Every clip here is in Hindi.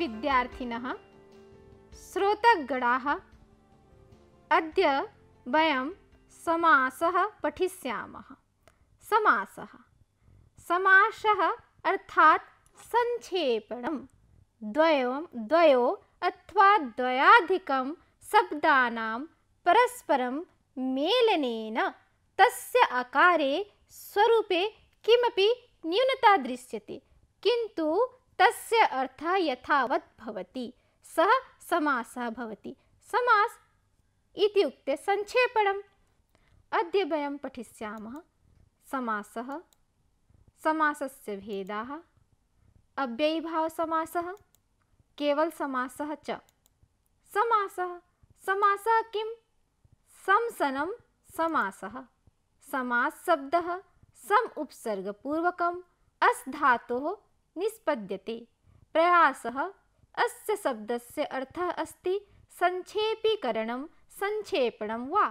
विद्यार्थिनः श्रोतगणाः अद्य वयं समासः पठिष्यामः समासः समासः अर्थात् सङ्क्षेपणं द्वयों द्वयो अथवा द्वयाधिकं शब्दानां परस्परं मेलनेन तस्य आकारे स्वरूपे किमपि न्यूनता दृश्यते किन्तु तस्य अर्थः यथावत् भवति सः समासः भवति समास इत्युक्ते संक्षेपणम् अद्य वयं पठिष्यामः समासः समासस्य भेदाः अव्ययीभावसमासः केवलसमासः च समासः समासः किं समसनं समासः समासशब्दः सम उपसर्गपूर्वकम् अस् धातोः निष्पद्यते प्रयास अस्य शब्दस्य अर्थः अस्ति संक्षेपीकरणं संक्षेपणं वा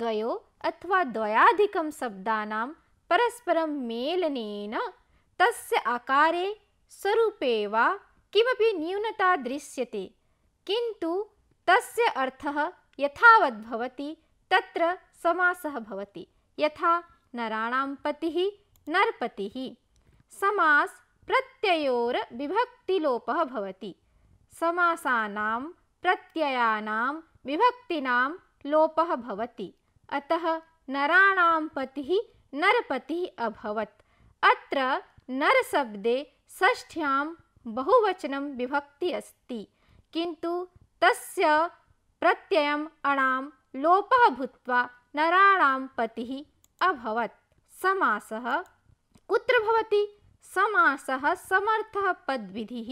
द्वयो अथवा द्वयाधिकं शब्दानां परस्परं मेलनेन तस्य आकारे स्वरूपे वा किमपि न्यूनता दृश्यते किन्तु तस्य अर्थः यथावद् भवति तत्र समासः भवति यथा नराणां पतिः नरपतिः समास प्रत्ययोर्विभक्तिलोपः भवति समासानां प्रत्ययानां विभक्तीनां लोपः भवति अतः नराणां पतिः नरपतिः अभवत् अत्र नरशब्दे षष्ठ्यां बहुवचनं विभक्ति अस्ति किन्तु तस्य प्रत्ययम् अणां लोपः भूत्वा नराणां पतिः अभवत् समासः कुत्र भवति समासः समर्थः पदविधिः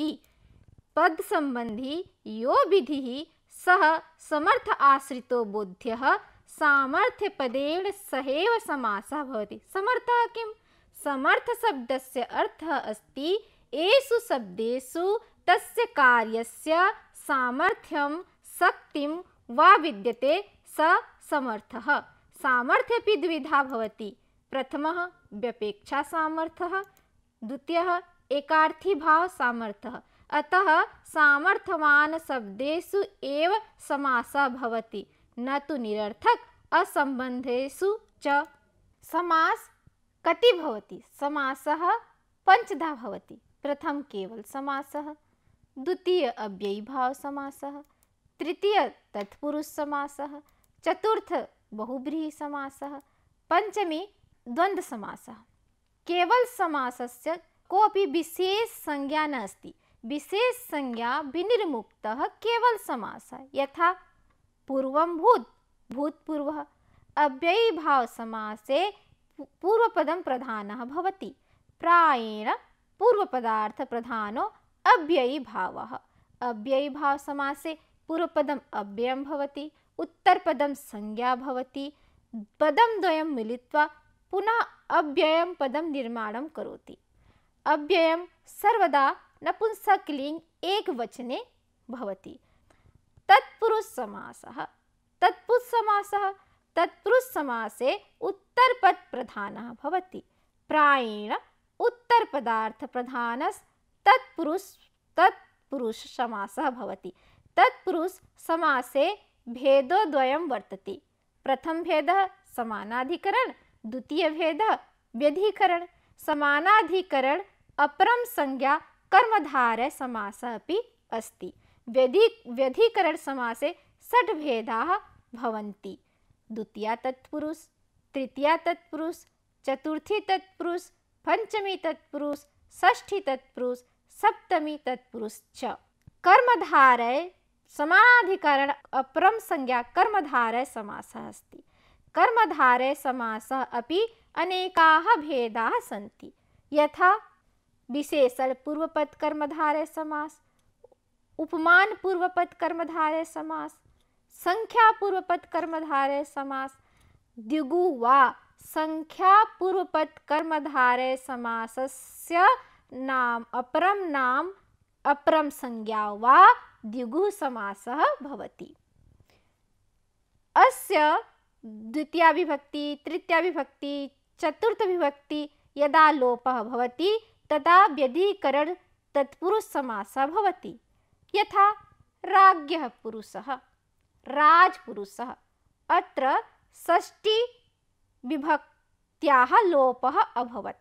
पद संबंधी यो विधिः सह समर्थ आश्रितो सामर्थ्य पदेण सहेव समासः भवति समर्थः किं समर्थशब्दस्य अर्थः अस्ति एषु शब्देषु तस्य कार्यस्य सामर्थ्यं शक्तिं वा विद्यते स समर्थः सामर्थ्यपि द्विधा भवति प्रथमः व्यपेक्षा सामर्थः द्वितीय एकार्थी भाव सामर्थ्य अतः सामर्थ्यवान शब्देशु एव समासा भवति न तु निरर्थक असंबंधेशु च समास कति भवति समासः पञ्चधा भवति प्रथम केवल समासः द्वितीय अव्ययी भाव समासः तृतीय तत्पुरुष समासः चतुर्थ बहुव्रीहि समासः पञ्चमी द्वंद्व समासः केवल समासस्य कोपि कोऽपि विशेषसंज्ञा नास्ति विनिर्मुक्त केवल समास यथा पूर्व भूत भूतपूर्व भूत् भाव समासे पूर्वपदं प्रधान भवति प्रायेण अव्ययी भाव समासे पूर्वपदम अव्ययं भवति उत्तरपदम संज्ञा भवति पदम द्वयम् मिलित्वा पुनः अव्ययम पदम निर्माण करोति अव्ययम सर्वदा नपुंसकलिंग एक वचने भवति तत्पुरुष समास तत्पुरुष समास तत्पुरुष समासे उत्तरपद प्रधान भवति प्रायेण पदार्थ प्रधान तत्पुरुष तत्पुरुष समास भवति तत्पुरुष समासे भेदो द्वयम् वर्तते प्रथम भेद समानाधिकरण द्वितीय भेद व्यधिकरण समानाधिकरण अपरम संज्ञा कर्मधार समास अपि अस्ति व्यधि व्यधिकरण समासे षट भेदा भवन्ति द्वितीय तत्पुरुष तृतीय तत्पुरुष चतुर्थी तत्पुरुष पंचमी तत्पुरुष षष्ठी तत्पुरुष सप्तमी तत्पुरुष च कर्मधारय समानाधिकरण अपरम संज्ञा कर्मधारय समास अस्ति कर्मधारे समास अपि अनेकाः भेदाः सन्ति यथा विशेषण पूर्वपद विशेषणपूर्वपदकर्मधारे समास उपमान पूर्वपद उपमानपूर्वपदकर्मधारे समास संख्या पूर्वपद संख्यापूर्वपदकर्मधारे समास द्विगु वा संख्या पूर्वपद संख्यापूर्वपदकर्मधारे समासस्य नाम अपरम नाम अपरम संज्ञा वा द्विगु समासः भवति अस्य विभक्ति विभक्ति चतुर्थ विभक्ति यदा लोपः भवति तदा व्यधिकरण तत्पुरुष तत्पुरुषसमासः भवति यथा राज्ञः पुरुषः राजपुरुषः अत्र विभक्त्याः लोपः अभवत्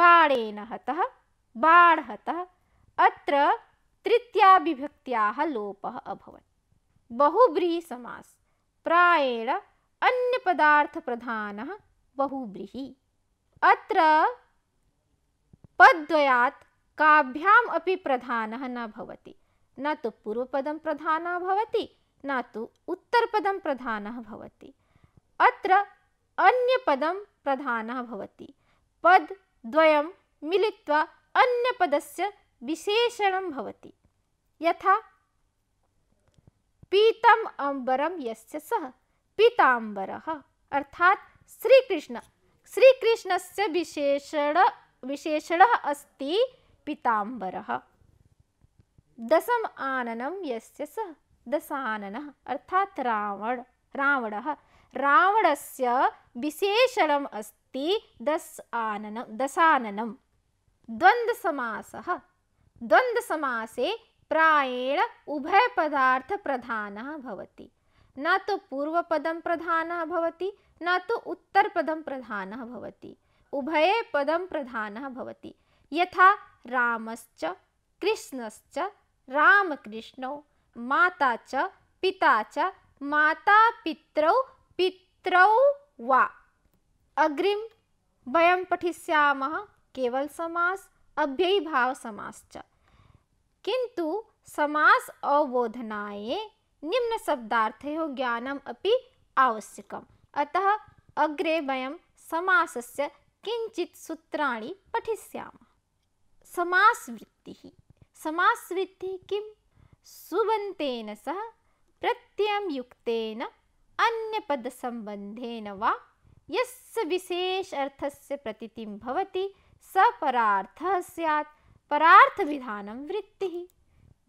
बाणेन हतः बाणहतः अत्र विभक्त्याः लोपः अभवत् बहुव्रीहिसमास प्रायेण अन्यपदार्थप्रधानः बहुव्रीहि अत्र पद्वयात् काभ्याम् अपि प्रधानः न भवति न तु पूर्वपदं प्रधानः भवति न तु उत्तरपदं प्रधानः भवति अत्र अन्यपदं प्रधानः भवति पद्द्वयं मिलित्वा अन्यपदस्य विशेषणं भवति यथा पीतम अंबरम यस्य सह पीतांबर अर्थात श्रीकृष्ण श्रीकृष्णस्य विशेषण विशेषण अस्ति पीतांबर दशम आननम यस्य सह दशानन अर्थात रावण रावण रावणस्य विशेषणम् अस्ति दस् आननं दशाननं द्वन्द्वसमासः द्वन्द्वसमासे प्रायेण उभयपदार्थ प्रधानः भवति न तो पूर्वपदं प्रधानः भवति न तो उत्तरपदं प्रधान भवति उभये पदं प्रधानः भवति यथा रामश्च कृष्णश्च रामकृष्णौ माता च पिता च मातापितरौ पितरौ वा अग्रिम वयं पठिष्यामः केवल समास अव्ययीभाव समासच किंतु समास अवबोधनाये निम्न शब्दार्थ हो ज्ञानम अपि आवश्यकम् अतः अग्रे वयं समासस्य किंचित सूत्राणि पठिष्याम समास पठिष्यामः समास वृत्ति किम सुबंतेन सह प्रत्यम युक्तेन अन्य पद संबंधेन वा यस्य विशेष अर्थस्य प्रतितिम भवति स परार्थः स्यात् परार्थ विधान वृत्ति ही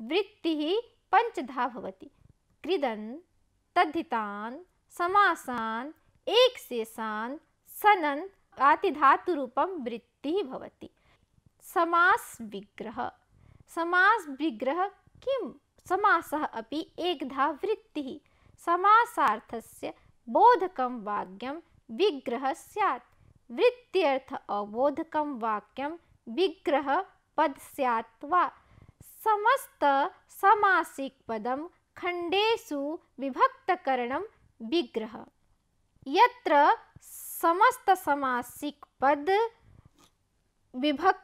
वृत्ति ही पंचधा भवती कृदन तद्धितान समासान एक शेषान सनन आतिधातु रूपम वृत्ति ही भवती समास विग्रह समास विग्रह किम समासः अपि वृत्ति ही समासार्थस्य बोधकम वाक्यम विग्रह स्यात् वृत्त्यर्थ अवोधकम वाक्यम विग्रह पद स्यात्वा समस्त समासिक पदम खंडेषु विभक्तकरणम विग्रह यत्र समस्त समासिक पद विभक्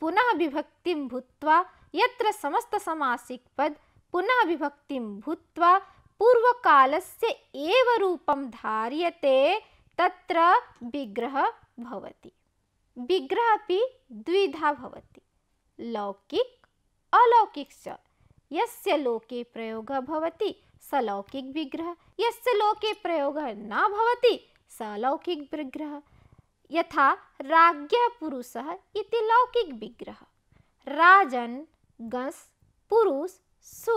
पुनः विभक्ति भूत्वा यत्र समस्त समासिक पद पुनः विभक्ति भूत्वा पूर्वकालस्य एव रूपं धार्यते तत्र विग्रह भवति विग्रह भी द्विधा भवति लौकिक अलौकिक च यस्य लोके प्रयोग भवति सलौकिक विग्रह यस्य लोके प्रयोग न भवति सलौकिक विग्रह यथा राज्ञ पुरुष इति लौकिक विग्रह राजन गस पुरुष सु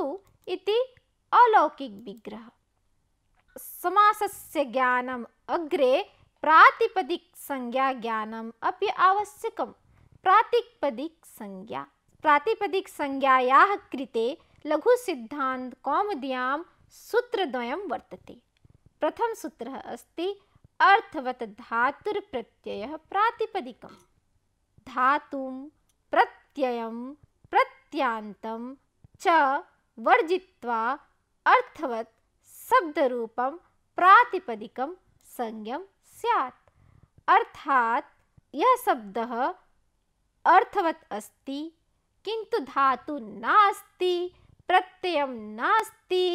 इति अलौकिक विग्रह समासस्य ज्ञानम अग्रे प्रातिपदिक संज्ञा ज्ञानम अपि आवश्यकम प्रातिपदिक संज्ञा प्रातिपदिक संज्ञायाः कृते लघु लघुसिद्धान्त कौमुद्यां सूत्रद्वयं वर्तते प्रथम सूत्र अस्ति अर्थवत धातुर प्रत्यय प्रातिपदिकम् धातुं प्रत्ययं प्रत्यान्तं च वर्जित्वा अर्थवत् शब्दरूपं प्रातिपदिकं संज्ञं स्यात् अर्थात यह शब्द अर्थवत अस्ति किंतु धातु नास्ति प्रत्ययं नास्ति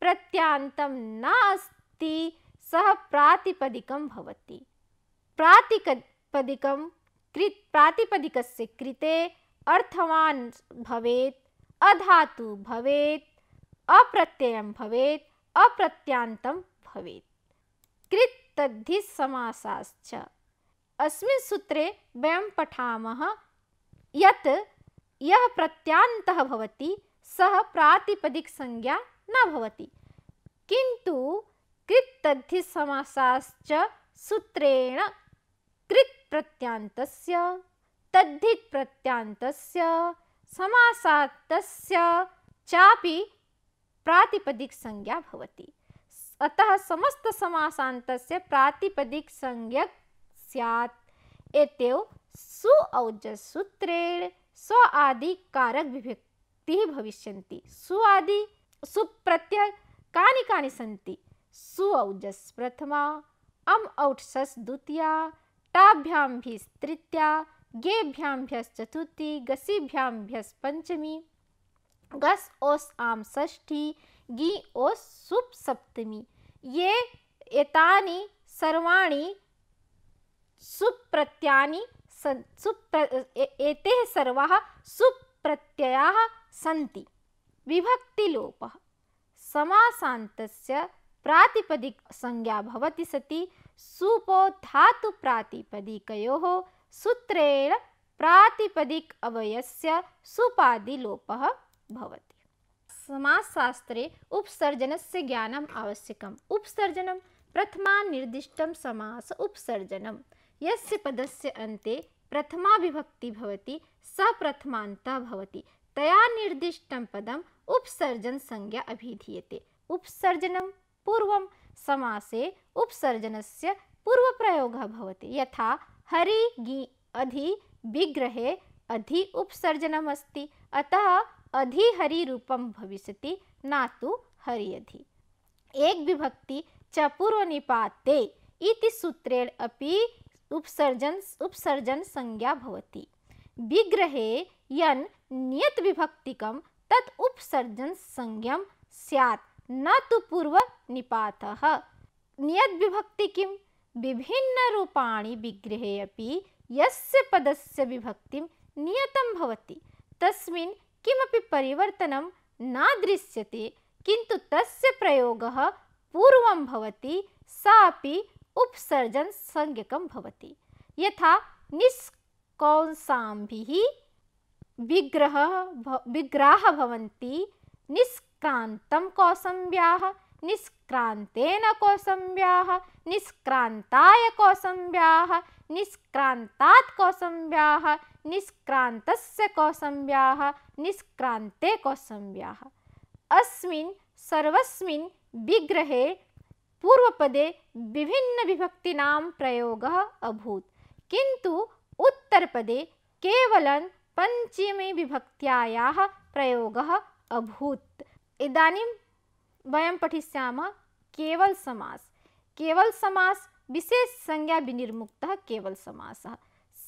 प्रत्यान्तं नास्ति सह प्रातिपदिकं भवति प्रातिपदिकं कृत् प्रातिपदिकस्य कृते अर्थवान् भवेत् अधातु भवेत् अप्रत्ययं भवेत् अप्रत्यान्तं भवेत् कृत तद्धि समासाश्च अस्मिन् सूत्रे वयं पठामः यत् यः प्रत्यान्तः भवति सः प्रातिपदिक संज्ञा न भवति किन्तु समासाश्च सूत्रेण कृत् प्रत्यान्तस्य तद्धित् प्रत्यान्तस्य समासान्तस्य चापि प्रातिपदिक संज्ञा भवति अतः समस्त समासांतस्य प्रातिपदिक संज्ञक स्यात् एतेव सु सूत्रेण स्व आदि कारक विभक्ति भविष्यन्ति सु आदि सुप्रत्यय कानि कानि सन्ति सु औजस् प्रथमा अम औट्सस् द्वितीया ताभ्याम भी तृतीया भ्यस टाभ्याभ्यस्तृतीया गेभ्याभ्यश्चतुर्थी भ्यस पंचमी गस ओस आम षष्ठी गी ओ सुप सप्तमी ये एतानी सर्वाणी सुप्रत्यानि सुप्र एते सर्वाः सुप्रत्ययाः सन्ति विभक्तिलोपः समासान्तस्य संज्ञा भवति सति सुपो धातु धातुप्रातिपदिकयोः सूत्रेण प्रातिपदिक अवयस्य सुपादिलोपः भवति समाजशास्त्रे उपसर्जनस्य ज्ञानम् आवश्यकम् उपसर्जनं प्रथमानिर्दिष्टं समास उपसर्जनं यस्य पदस्य अन्ते प्रथमा विभक्ति भवति स प्रथमान्तः भवति तया पदम उपसर्जन संज्ञा अभिधीयते उपसर्जन पूर्व समासे उपसर्जनस्य पूर्वप्रयोगः भवति यथा हरि अधि विग्रहे अधि उपसर्जनमस्ति अतः अधि हरि रूपम भविष्यति ना तो हरियधि एक विभक्ति च चपूर्वनिपाते इति सूत्रेण अपि उपसर्जन उपसर्जन संज्ञा भवति विग्रहे यन नियत विभक्तिकम तत् उपसर्जन संज्ञम स्यात् न तो पूर्व निपात नियत विभक्ति किम विभिन्न रूपाणि विग्रहे अपि यस्य पदस्य विभक्तिम नियतं भवति तस्मिन् परिवर्तनं न दृश्यते किन्तु तस्य प्रयोगः पूर्वं भवति सा अपि उपसर्जनसंज्ञकं भवति यथा निष्कौंसाम्भिः विग्रहः विग्राः भवन्ति निष्क्रान्तं कौसम्ब्याः निष्क्रान्तेन कौसम्ब्याः निष्क्रान्ताय कौसम्ब्याः निष्क्रान्तात् कौसम्ब्याः निष्क्रांत कौसम्या निष्क्रान्ते कौसम्या अस्मिन् पूर्वपदे विग्रहे पूर्वपदे विभिन्नविभक्तीनां प्रयोग अभूत किंतु उत्तरपदे पंचमी पञ्चमीविभक्त्यायाः प्रयोग अभूत इदानीं वयं पठिष्यामः केवल समास केवल समास विशेष संज्ञा विनिर्मुक्तः केवल समासः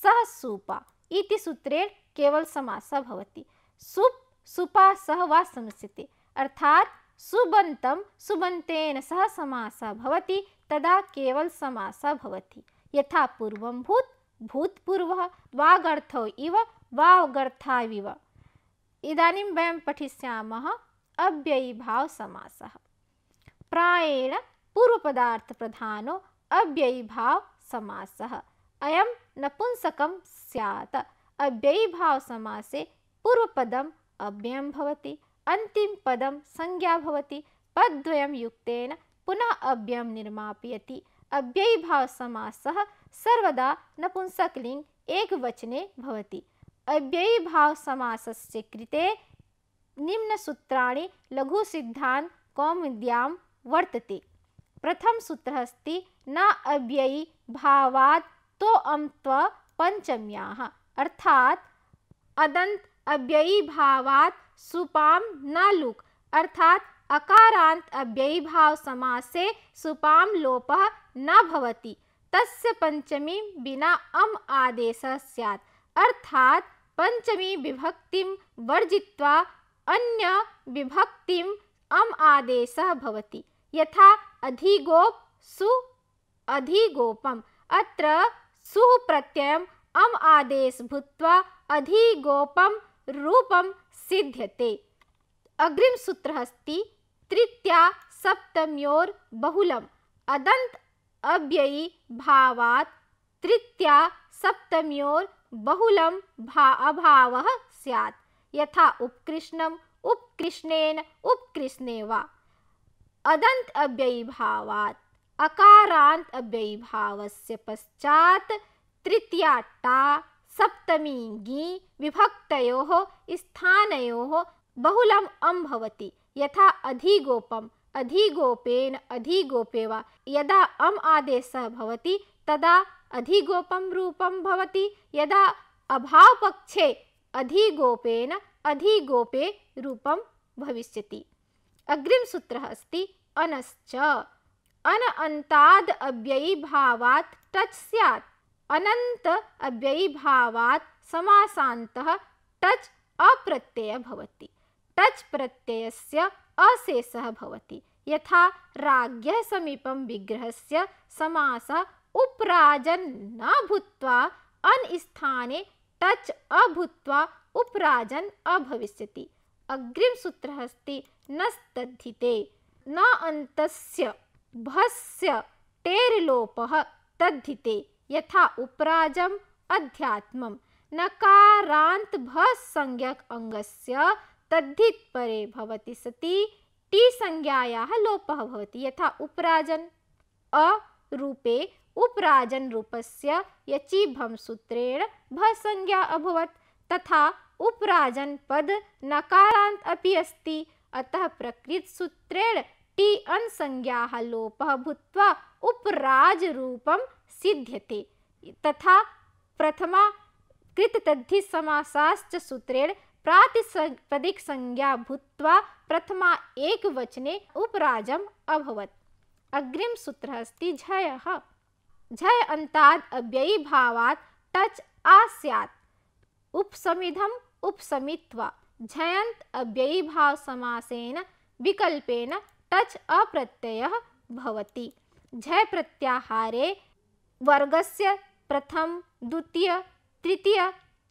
सह सूपा इति सूत्रे केवल समासः भवति सुप सुपा सह वा समस्यते अर्थात सुबंतम सुबंतेन सह समासः भवति तदा केवल समासः भवति यथा पूर्वं भूत भूतपूर्वः वागर्थ इव वागर्थाविव इदानीं वयं पठिष्यामः अव्ययी भाव अव्ययीभावसमासः प्रायेण पूर्वपदार्थ प्रधानो अव्ययी भाव अव्ययीभावसमासः अयं नपुंसकं अव्ययी भाव समासे पूर्वपदम् अव्ययं भवति पदम संज्ञा भवति पद्वयं युक्तेन पुनः अव्ययम निर्मापयति भाव समासः सर्वदा नपुंसकलिंग एकवचने भवति अव्ययीभाव समासस्य कृते निम्नसूत्राणि लघुसिद्धान्तकौमुद्यां वर्तते सूत्र अस्ति न अव्ययीभावात् तो अंत पंचम्या अर्थात अदंत अव्ययी भावात सुपाम न लुक अर्थात अकारांत अव्ययी भाव समास से सुपाम लोप न भवति तस्य पंचमी बिना अम आदेश सैत अर्थात पंचमी विभक्ति वर्जित्वा अन्य विभक्ति अम आदेश भवति यथा अधिगोप सु अधिगोपम अत्र सुः प्रत्ययम् अम् आदेश भूत्वा अधिगोपम रूपम सिद्ध्यते अग्रिम सूत्र हस्ति तृतीया सप्तम्योर बहुलम अदंत अव्ययी भावात तृतीया सप्तम्योर बहुलम भा अभाव स्यात् यथा उपकृष्णम उपकृष्णेन उपकृष्णे वा अदंत अव्ययी भावात अकारांत अव्ययी भाव से पश्चात तृतीया टा सप्तमी गी विभक्तयो स्थानयो बहुलम अम भवति यथा अधिगोपम अधिगोपेन अधिगोपे यदा अम आदेशः भवति तदा अधिगोपम रूपम भवति यदा अभाव पक्षे अधिगोपेन अधिगोपे रूपम भविष्यति अग्रिम सूत्र अस्ति अनश्च अनअंताद अव्ययी भावात टच स्यात् अनंत अव्ययी भावात समासांतः टच अप्रत्यय भवति टच प्रत्ययस्य अशेषः भवति यथा राज्ञ समीपं विग्रहस्य समासः उपराजन न भूत्वा अन स्थाने टच अभूत्वा उपराजन अभविष्यति अग्रिमसूत्रः अस्ति नस्तद्धिते न अंतस्य भस्य टेरलोपः तद्धिते यथा उपराजम् अध्यात्मम् नकारान्त भसंज्ञक अङ्गस्य तद्धित परे भवति सति टी संज्ञायाः लोपः भवति यथा उपराजन रूपे उपराजन रूपस्य यचीभम सूत्रेण भसंज्ञा अभवत् तथा उपराजन पद नकारांत अपि अस्ति अतः प्रकृत सूत्रेण टी अन संज्ञा लोप भूत उपराज रूप सिद्ध्यते तथा प्रथमा कृत तद्धि कृततद्धिसमासाश्च सूत्रेण प्रातिपदिक संज्ञा भूत्वा प्रथमा एक एकवचने उपराजम् अभवत् अग्रिमसूत्रः अस्ति झयः झय अंताद अव्ययी भावात टच आस्यात् उपसमिधम उपसमित्वा झयंत अव्ययी भाव समासेन विकल्पेन टच अप्रत्यय भवति झ प्रत्याहारे वर्गस्य प्रथम द्वितीय तृतीय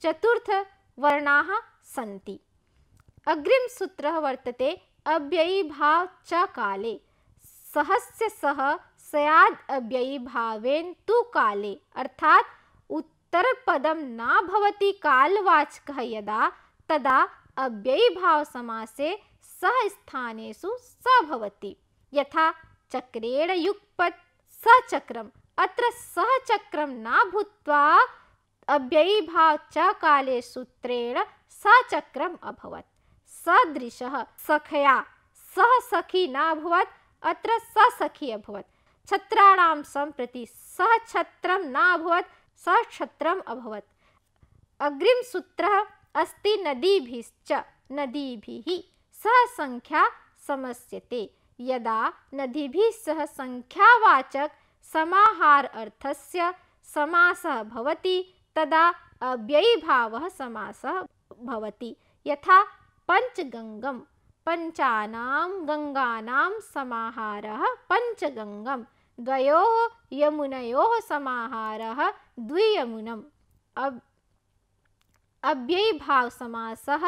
चतुर्थ वर्णाः सन्ति सूत्र वर्तते भाव च काले सहस्य सह सयाद भावेन तु काले उत्तर पदम न भवति कालवाचक यदा तदा भाव समासे सह स्थानेषु स भवति यथा चक्रेण युक्पत् सचक्रम् अत्र सहचक्रं न भूत्वा भाव च काले सूत्रेण सचक्रम् अभवत सदृशः सखया सह सखी न अभवत् अत्र सखी अभवत छत्राणां संप्रति सह छत्रं न अभवत् अभवत अग्रिम सूत्र अस्ति नदीभिश्च नदीभिः सह संख्या समस्यते यदा नदीभिः सह संख्यावाचक समाहार अर्थस्य समासः भवति तदा अव्ययी अव्ययीभावः समासः भवति यथा पञ्चगङ्गं पञ्चानां गङ्गानां समाहारः पञ्चगङ्गं द्वयोः यमुनयोः समाहारः द्वियमुनम् समासः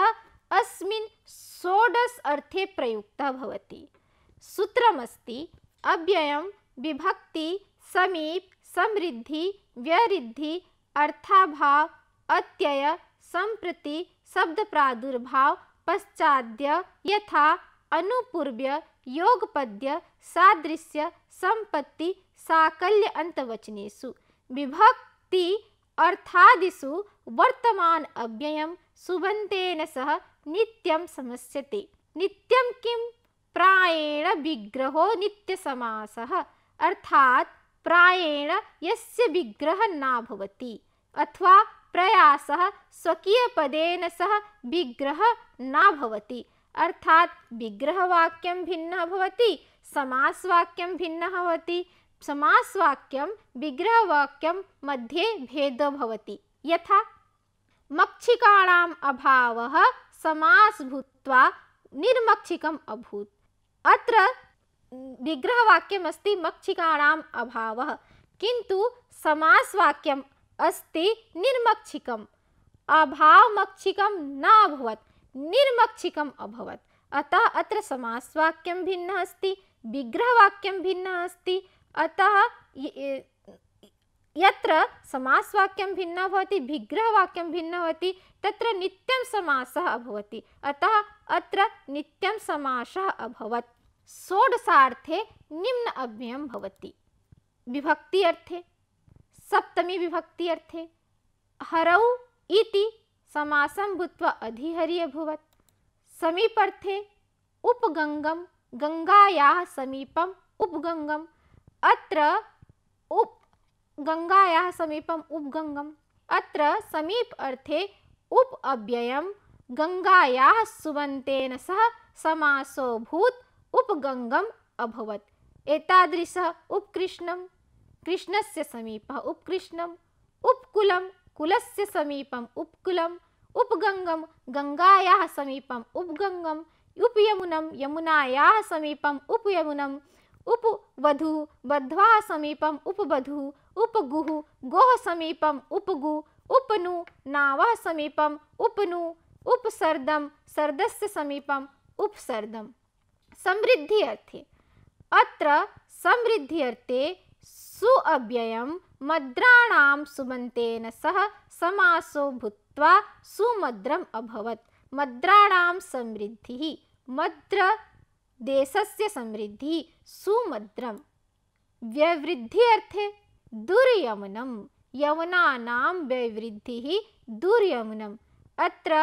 अस्मिन् षोडश अर्थे प्रयुक्ता भवति सूत्रमस्ति अव्ययं विभक्ति समीप समृद्धि व्यरिद्धि अर्थाभाव अत्यय संप्रति शब्द प्रादुर्भाव पश्चाद्य यथा अनुपूर्व्य योगपद्य सादृश्य संपत्ति साकल्य अंतवचनेषु विभक्ति अर्थादिषु वर्तमान अव्ययम् सुबन्तेन सह नित्यम समस्यते नित्यम किम प्रायेण विग्रहो नित्य नित्यसमासः अर्थात प्रायेण यस्य विग्रह ना भवति अथवा प्रयासः पदेन सह विग्रह ना भवति अर्थात विग्रह वाक्यम भिन्न भवति समास वाक्यम भिन्न भवति समास वाक्यम विग्रह वाक्यम मध्ये भेद भवति यथा मक्षिकाणाम् अभावः समास भूत्वा निर्मक्षिकम अभूत अत्र विग्रह वाक्यम विग्रहवाक्यमस्ति मक्षिकाणाम् अभावः किन्तु वाक्यम अस्ति निर्मक्षिकम अभाव मक्षिकम न अभवत निर्मक्षिकम अभवत अतः अत्र समास वाक्यम भिन्न अस्ति विग्रह वाक्यम भिन्न अस्ति अतः यत्र समासवाक्यं भिन्नं भवति विग्रहवाक्यं भिन्नं भवति तत्र नित्यं समासः अभवति अतः अत्र नित्यं समासः अभवत् षोडशार्थे निम्न अव्ययं भवति विभक्ति अर्थे सप्तमी विभक्ति अर्थे हरौ इति समासं भूत्वा अधिहरि अभवत् समीपर्थे उपगंगम गङ्गायाः समीपम् उपगंगम अत्र उप गंगाया समीपम् उपगंगम अत्र समीप अर्थे उप अव्ययं गंगाया सुबन्तेन सह समासोऽभूत् उपगङ्गम् अभवत एतादृशः उपकृष्णं कृष्णस्य समीपः उपकृष्णम् उपकुलं कुलस्य समीपम् उपकुलम् उपगंगम गंगाया समीपम् उपगंगम उपयमुनं यमुनाया समीपम् उपयमुनम् उपवधु बध्वा समीपम् उपवधु उपगु गो समीपम उपगु उपनु नावा समीपम उपनु उपसर्दम सर्दस्य समीपम उपसर्दम समृद्धि अर्थे अत्र समृद्धि अर्थे सुअव्ययं मद्राणां सुमन्तेन सह समासो भूत्वा सुमद्रम् अभवत् मद्राणां समृद्धिः मद्र देशस्य समृद्धि सुमद्रम् व्यवृद्धि अर्थे दुर्यमनं यवनानां वैवृद्धिः दुर्यमनम् अत्र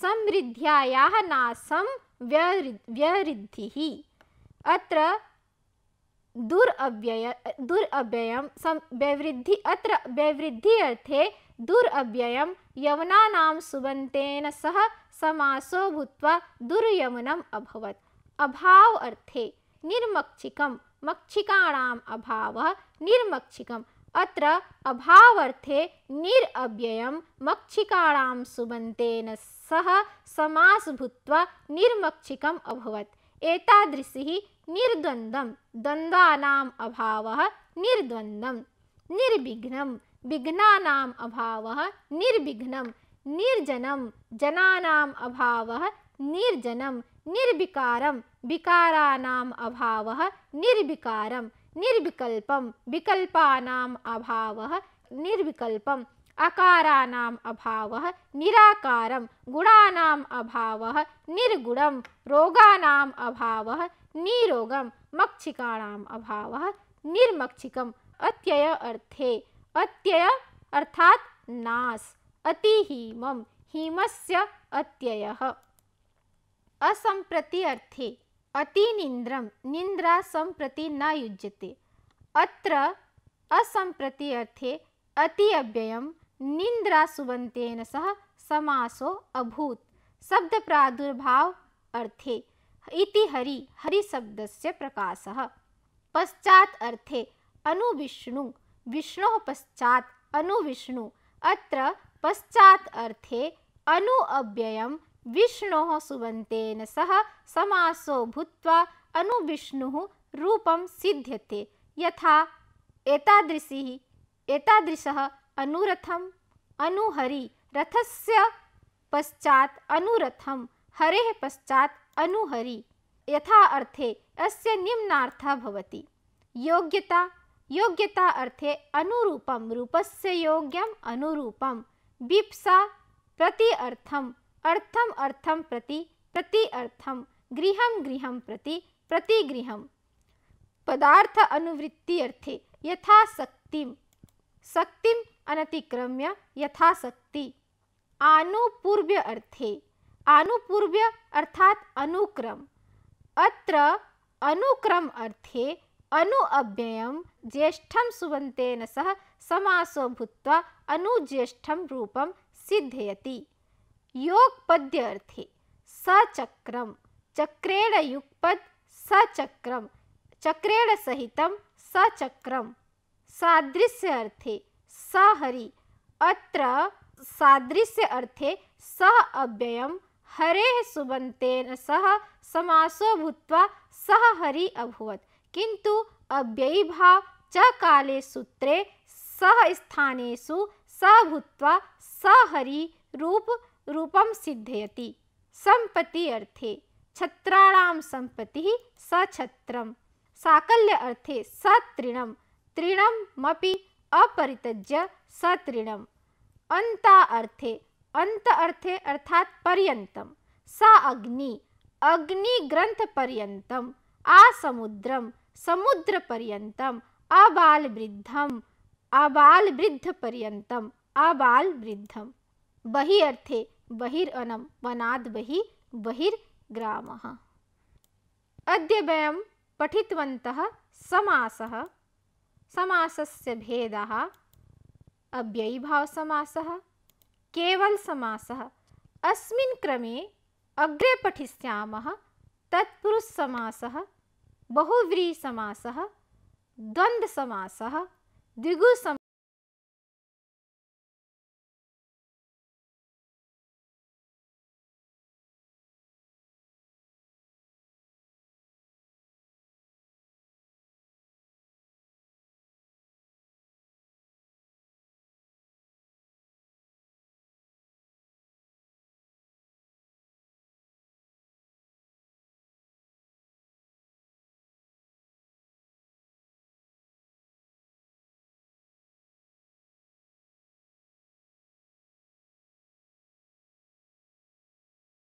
समृद्ध्यायाः नासं व्यवृ व्यवृद्धिः अत्र दुरव्यय दुरव्ययं सम वैवृद्धि अत्र व्यवृद्धि अर्थे दुरव्ययं यवनानां सुबन्तेन सह समासो भूत्वा दुर्यमनम् अभवत् अभाव अर्थे निर्मक्षिकम् मक्षिकाणाम अभाव निर्मक्षिकम अत्र अभावर्थे निरव्ययम मक्षिकाणाम सुबन्तेन सह समास भूत्वा निर्मक्षिकम अभवत् एतादृशिः निर्द्वन्द्वं द्वन्द्वानाम् अभावः निर्द्वन्द्वं निर्विघ्नं विघ्नानाम् अभावः निर्विघ्नं निर्जनं जनानाम् अभावः निर्जनं निर्विकारम विकाराणाम अभाव निर्विकारम निर्विकल्पम विकल्पानाम अभाव निर्विकल्पम अकाराणाम अभाव निराकारम गुणानाम अभाव निर्गुणम रोगानाम अभाव निरोगम मक्षिकाणाम अभाव निर्मक्षिकम अत्यय अर्थे अत्यय अर्थात नास अति हीमम हीमस्य अत्ययः असम्प्रति अर्थे अतिनिन्द्रं निन्द्रा सम्प्रति न युज्यते अत्र असम्प्रति अर्थे अति अव्ययं निन्द्रा सुबन्तेन सह समासो अभूत शब्द प्रादुर्भाव अर्थे इति हरि हरि शब्दस्य प्रकाशः पश्चात अर्थे अनु विष्णु विष्णु पश्चात अनु विष्णु अत्र पश्चात अर्थे अनु अव्ययम विष्णो सुबन्तेन सह समासो भूत्वा अनुविष्णुः रूपं सिद्ध्यते यथा एतादृशी एतादृशः अनुरथम अनुहरि रथस्य पश्चात अनुरथम हरे पश्चात अनुहरि यथा अर्थे अस्य निम्नार्थः भवति योग्यता योग्यता अर्थे अनुरूपम रूपस्य योग्यम अनुरूपम बीप्सा प्रति अर्थम अर्थम अर्थम प्रति प्रति अर्थम गृहम गृहम प्रति प्रति गृहम पदार्थ अनुवृत्ति अर्थे यथाशक्ति शक्ति अनतिक्रम्य यथाशक्ति आनुपूर्व्य अर्थे आनुपूर्व्य अर्थात अनुक्रम अत्र अनुक्रम अर्थे अनु अव्ययम ज्येष्ठम सुबंतेन सह समासो भूत्वा अनुज्येष्ठम रूपम सिद्धयति अर्थे सचक्रम चक्रेण युगपद सचक्रम चक्रेण सहित सचक्रम सादृश्य अर्थे सहरि अत्र सादृश्य अर्थे सह अव्ययम हरे सुबंतेन सह समासो भूत्वा सह हरि अभूत किंतु अव्ययी भाव च काले सूत्रे सह स्थानेषु स भूत्वा हरि रूप रूपम सिद्धयति संपत्ति अर्थे छत्राणाम संपत्ति सछत्रम साकल्य अर्थे सतृणम तृणमपि अपरित्यज्य सतृणम अंता अर्थे अंत अर्थे अर्थात पर्यंतम सा अग्नि अग्नि ग्रंथ पर्यंतम आ समुद्रम समुद्र पर्यंतम अबाल वृद्धम अबाल वृद्ध पर्यंतम अबाल वृद्धम बहि अर्थे बहिरअनं वनाद बहि बहिर्ग्रामः अद्य वयं पठितवन्तः समासः समासस्य भेदः केवल केवलसमासः अस्मिन् क्रमे अग्रे पठिष्यामः तत्पुरुषसमासः बहुव्रीहिसमासः द्वन्द्वसमासः द्विगुसम